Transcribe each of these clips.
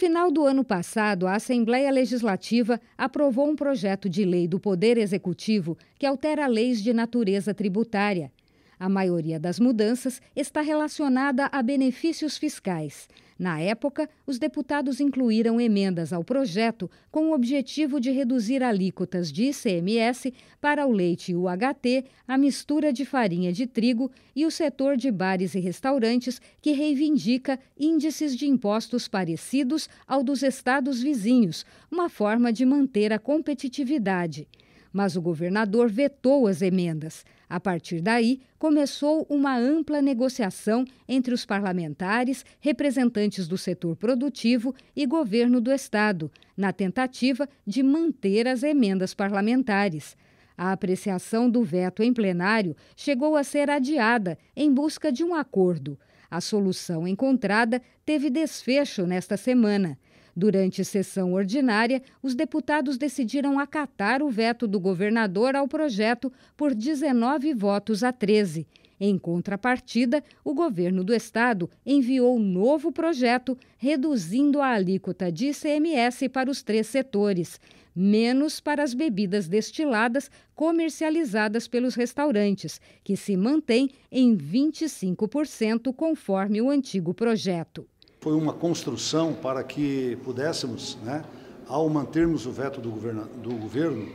final do ano passado, a Assembleia Legislativa aprovou um projeto de lei do Poder Executivo que altera leis de natureza tributária. A maioria das mudanças está relacionada a benefícios fiscais. Na época, os deputados incluíram emendas ao projeto com o objetivo de reduzir alíquotas de ICMS para o leite e o HT, a mistura de farinha de trigo e o setor de bares e restaurantes, que reivindica índices de impostos parecidos ao dos estados vizinhos, uma forma de manter a competitividade mas o governador vetou as emendas. A partir daí, começou uma ampla negociação entre os parlamentares, representantes do setor produtivo e governo do Estado, na tentativa de manter as emendas parlamentares. A apreciação do veto em plenário chegou a ser adiada em busca de um acordo. A solução encontrada teve desfecho nesta semana. Durante sessão ordinária, os deputados decidiram acatar o veto do governador ao projeto por 19 votos a 13. Em contrapartida, o governo do estado enviou novo projeto reduzindo a alíquota de ICMS para os três setores, menos para as bebidas destiladas comercializadas pelos restaurantes, que se mantém em 25% conforme o antigo projeto foi uma construção para que pudéssemos, né, ao mantermos o veto do governo, do governo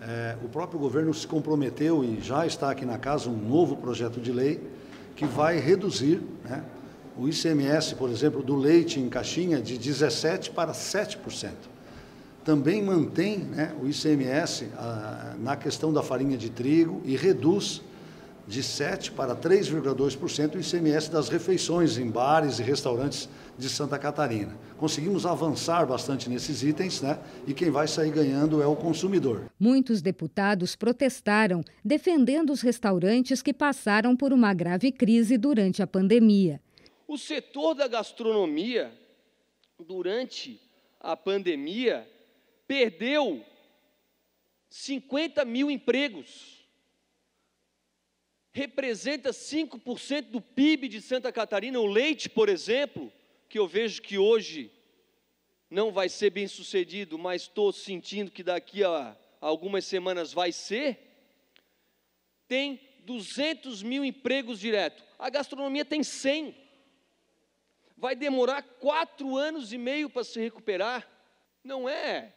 é, o próprio governo se comprometeu e já está aqui na casa um novo projeto de lei que vai reduzir né, o ICMS, por exemplo, do leite em caixinha de 17% para 7%. Também mantém né, o ICMS a, ah, na questão da farinha de trigo e reduz de 7% para 3,2% o ICMS das refeições em bares e restaurantes de Santa Catarina. Conseguimos avançar bastante nesses itens, né? E quem vai sair ganhando é o consumidor. Muitos deputados protestaram, defendendo os restaurantes que passaram por uma grave crise durante a pandemia. O setor da gastronomia, durante a pandemia, perdeu 50 mil empregos representa 5% do PIB de Santa Catarina. O leite, por exemplo, que eu vejo que hoje não vai ser bem sucedido, mas estou sentindo que daqui a algumas semanas vai ser, tem 200 mil empregos direto. A gastronomia tem 100. Vai demorar quatro anos e meio para se recuperar. Não é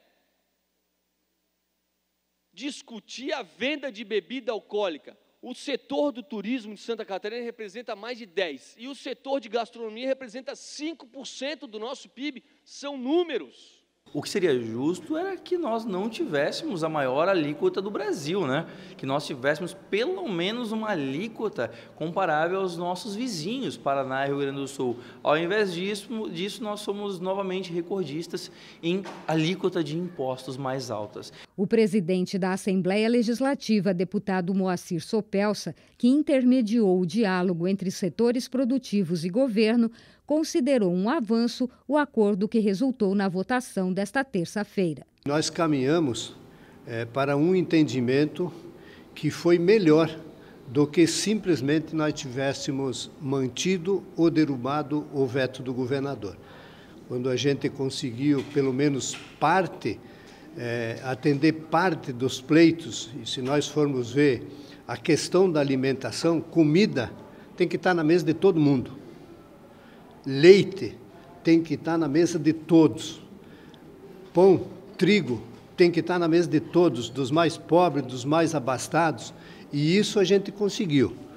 discutir a venda de bebida alcoólica. O setor do turismo de Santa Catarina representa mais de 10%, e o setor de gastronomia representa 5% do nosso PIB, são números. O que seria justo era que nós não tivéssemos a maior alíquota do Brasil, né? Que nós tivéssemos pelo menos uma alíquota comparável aos nossos vizinhos, Paraná e Rio Grande do Sul. Ao invés disso, disso nós somos novamente recordistas em alíquota de impostos mais altas. O presidente da Assembleia Legislativa, deputado Moacir Sopelsa, que intermediou o diálogo entre setores produtivos e governo, considerou um avanço o acordo que resultou na votação desta terça-feira. Nós caminhamos é, para um entendimento que foi melhor do que simplesmente nós tivéssemos mantido ou derrubado o veto do governador. Quando a gente conseguiu, pelo menos parte é, atender parte dos pleitos, e se nós formos ver a questão da alimentação, comida tem que estar na mesa de todo mundo. Leite tem que estar na mesa de todos. Pão, trigo tem que estar na mesa de todos, dos mais pobres, dos mais abastados. E isso a gente conseguiu.